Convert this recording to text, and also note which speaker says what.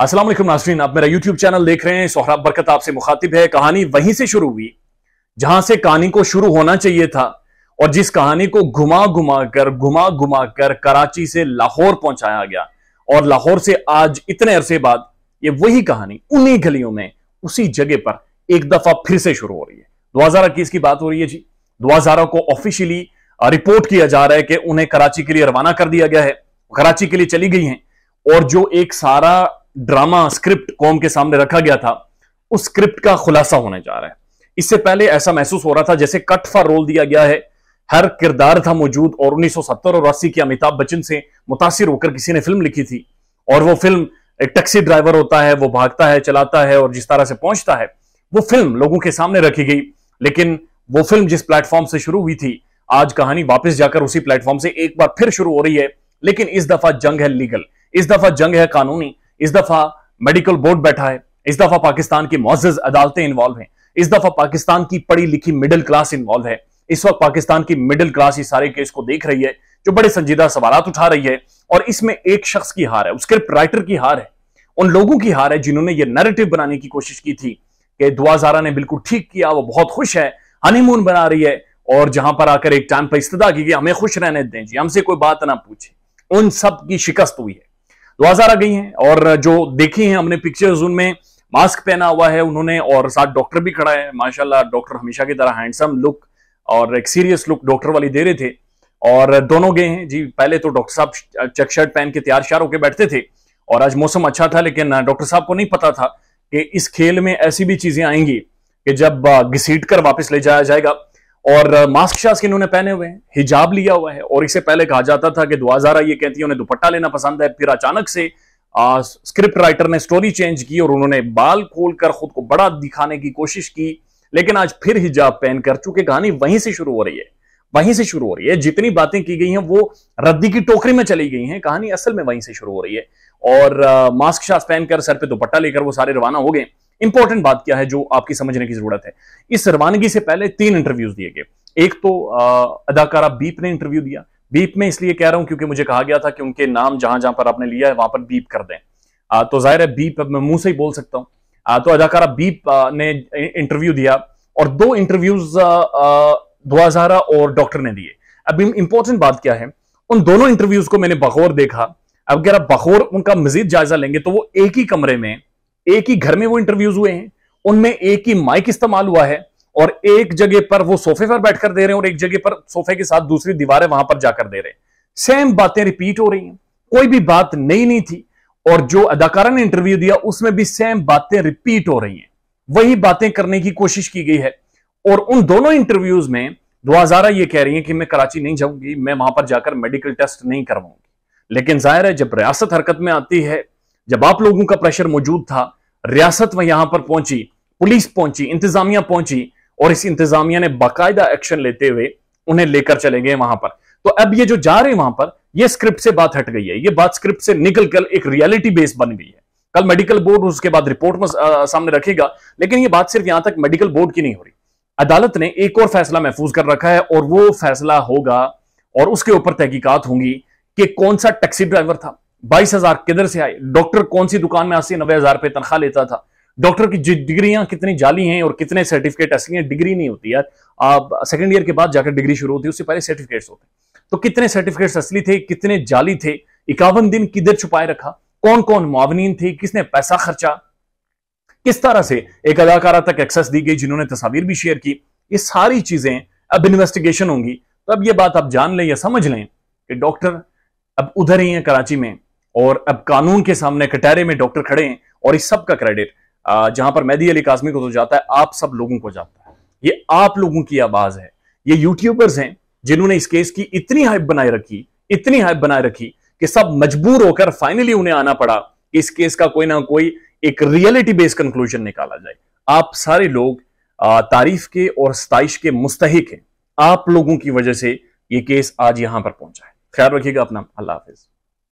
Speaker 1: असलम नासरीन आप मेरा YouTube channel देख रहे हैं सोहराब बरकत आपसे मुखातिब है कहानी वहीं से शुरू हुई जहां से कहानी को शुरू होना चाहिए था और जिस कहानी को घुमा घुमा कर घुमा घुमा कर कराची से लाहौर पहुंचाया गया और लाहौर से आज इतने अरसे बाद ये वही कहानी उन्हीं गलियों में उसी जगह पर एक दफा फिर से शुरू हो रही है दो हजार इक्कीस की बात हो रही है जी दो को ऑफिशियली रिपोर्ट किया जा रहा है कि उन्हें कराची के लिए रवाना कर दिया गया है कराची के लिए चली गई है और जो एक सारा ड्रामा स्क्रिप्ट कौम के सामने रखा गया था उस स्क्रिप्ट का खुलासा होने जा रहा है इससे पहले ऐसा महसूस हो रहा था जैसे कट फॉर रोल दिया गया है हर किरदार था मौजूद और 1970 और 80 के अमिताभ बच्चन से मुतासिर होकर किसी ने फिल्म लिखी थी और वो फिल्म एक टैक्सी ड्राइवर होता है वो भागता है चलाता है और जिस तरह से पहुंचता है वो फिल्म लोगों के सामने रखी गई लेकिन वो फिल्म जिस प्लेटफॉर्म से शुरू हुई थी आज कहानी वापस जाकर उसी प्लेटफॉर्म से एक बार फिर शुरू हो रही है लेकिन इस दफा जंग है लीगल इस दफा जंग है कानूनी इस दफा मेडिकल बोर्ड बैठा है इस दफा पाकिस्तान की मोजिज अदालतें इन्वॉल्व हैं इस दफा पाकिस्तान की पढ़ी लिखी मिडिल क्लास इन्वॉल्व है इस वक्त पाकिस्तान की मिडिल क्लास इस सारे केस को देख रही है जो बड़े संजीदा सवाल उठा रही है और इसमें एक शख्स की हार है स्क्रिप्ट राइटर की हार है उन लोगों की हार है जिन्होंने ये नैरेटिव बनाने की कोशिश की थी कि दुआ जारा ने बिल्कुल ठीक किया वो बहुत खुश है हनीमून बना रही है और जहां पर आकर एक टाइम पर इस्तः की गई हमें खुश रहने दें जी हमसे कोई बात ना पूछे उन सब की शिकस्त हुई है लाजार आ गई हैं और जो देखी हैं हमने पिक्चर्स उनमें मास्क पहना हुआ है उन्होंने और साथ डॉक्टर भी खड़ा है माशाल्लाह डॉक्टर हमेशा की तरह हैंडसम लुक और एक सीरियस लुक डॉक्टर वाली दे रहे थे और दोनों गए हैं जी पहले तो डॉक्टर साहब चेक शर्ट पहन के तैयार श्यार होकर बैठते थे और आज मौसम अच्छा था लेकिन डॉक्टर साहब को नहीं पता था कि इस खेल में ऐसी भी चीजें आएंगी कि जब घसीट कर वापस ले जाया जाएगा और मास्क शास्क इन्होंने पहने हुए हैं हिजाब लिया हुआ है और इससे पहले कहा जाता था कि दुआजारा ये कहती है उन्हें दुपट्टा लेना पसंद है फिर अचानक से आ, स्क्रिप्ट राइटर ने स्टोरी चेंज की और उन्होंने बाल खोलकर खुद को बड़ा दिखाने की कोशिश की लेकिन आज फिर हिजाब पहनकर चूंकि कहानी वहीं से शुरू हो रही है वहीं से शुरू हो रही है जितनी बातें की गई हैं वो रद्दी की टोकरी में चली गई हैं कहानी असल में वहीं से शुरू हो रही है और आ, मास्क शास्क पहनकर सर पे दुपट्टा लेकर वो सारे रवाना हो गए इंपॉर्टेंट बात क्या है जो आपकी समझने की जरूरत है इस रवानगी से पहले तीन इंटरव्यूज दिए गए एक तो अदाकारा बीप ने इंटरव्यू दिया बीप में इसलिए कह रहा हूं क्योंकि मुझे कहा गया था कि उनके नाम जहां जहां पर आपने लिया है वहां पर बीप कर दें आ, तो जाहिर है बीप मैं मुंह से ही बोल सकता हूं तो अदाकारा बीप ने इंटरव्यू दिया और दो इंटरव्यूज दुआजारा और डॉक्टर ने दिए अब इंपॉर्टेंट बात क्या है उन दोनों इंटरव्यूज को मैंने बखौर देखा अब अगर आप बखौर उनका मजीद जायजा लेंगे तो वो एक ही कमरे में एक ही घर में वो इंटरव्यूज हुए हैं उनमें एक ही माइक इस्तेमाल हुआ है और एक जगह पर वो सोफे पर बैठकर दे रहे हैं और एक जगह पर सोफे के साथ दूसरी दीवार है वहां पर जाकर दे रहे हैं सेम बातें रिपीट हो रही हैं कोई भी बात नई नहीं थी और जो अदाकारा ने इंटरव्यू दिया उसमें भी सेम बातें रिपीट हो रही हैं वही बातें करने की कोशिश की गई है और उन दोनों इंटरव्यूज में दुआजारा ये कह रही है कि मैं कराची नहीं जाऊंगी मैं वहां पर जाकर मेडिकल टेस्ट नहीं करवाऊंगी लेकिन जाहिर है जब रियासत हरकत में आती है जब आप लोगों का प्रेशर मौजूद था रियासत में यहां पर पहुंची पुलिस पहुंची इंतजामिया पहुंची और इस इंतजामिया ने बाकायदा एक्शन लेते हुए उन्हें लेकर चले गए वहां पर तो अब ये जो जा रहे हैं वहां पर ये स्क्रिप्ट से बात हट गई है ये बात स्क्रिप्ट से निकल कर एक रियलिटी बेस बन गई है कल मेडिकल बोर्ड उसके बाद रिपोर्ट में सामने रखेगा लेकिन ये बात सिर्फ यहां तक मेडिकल बोर्ड की नहीं हो रही अदालत ने एक और फैसला महफूज कर रखा है और वो फैसला होगा और उसके ऊपर तहकीकत होंगी कि कौन सा टैक्सी ड्राइवर था बाईस हजार किधर से आए डॉक्टर कौन सी दुकान में अस्सी नब्बे हजार रुपये तनख्वाह लेता था डॉक्टर की डिग्रियां कितनी जाली हैं और कितने सर्टिफिकेट असली हैं डिग्री नहीं होती यार आप सेकेंड ईयर के बाद जाकर डिग्री शुरू होती है उससे पहले सर्टिफिकेट्स होते तो कितने सर्टिफिकेट्स असली थे कितने जाली थे इक्यावन दिन किधर छुपाए रखा कौन कौन मुआवनीन थे किसने पैसा खर्चा किस तरह से एक अदाकारा तक एक्सेस दी गई जिन्होंने तस्वीर भी शेयर की ये सारी चीजें अब इन्वेस्टिगेशन होंगी तो अब ये बात आप जान लें या समझ लें कि डॉक्टर अब उधर ही हैं कराची में और अब कानून के सामने कटहरे में डॉक्टर खड़े हैं और इस सब का क्रेडिट जहां पर मेहदी अली काजमी को तो जाता है आप सब लोगों को जाता है ये आप लोगों की आवाज है ये यूट्यूबर्स हैं जिन्होंने इस केस की इतनी हाइप बनाए रखी इतनी हाइप बनाए रखी कि सब मजबूर होकर फाइनली उन्हें आना पड़ा इस केस का कोई ना कोई एक रियलिटी बेस्ड कंक्लूजन निकाला जाए आप सारे लोग तारीफ के और स्ताइश के मुस्तक हैं आप लोगों की वजह से ये केस आज यहां पर पहुंचा है ख्याल रखिएगा अपना अल्लाह हाफिज़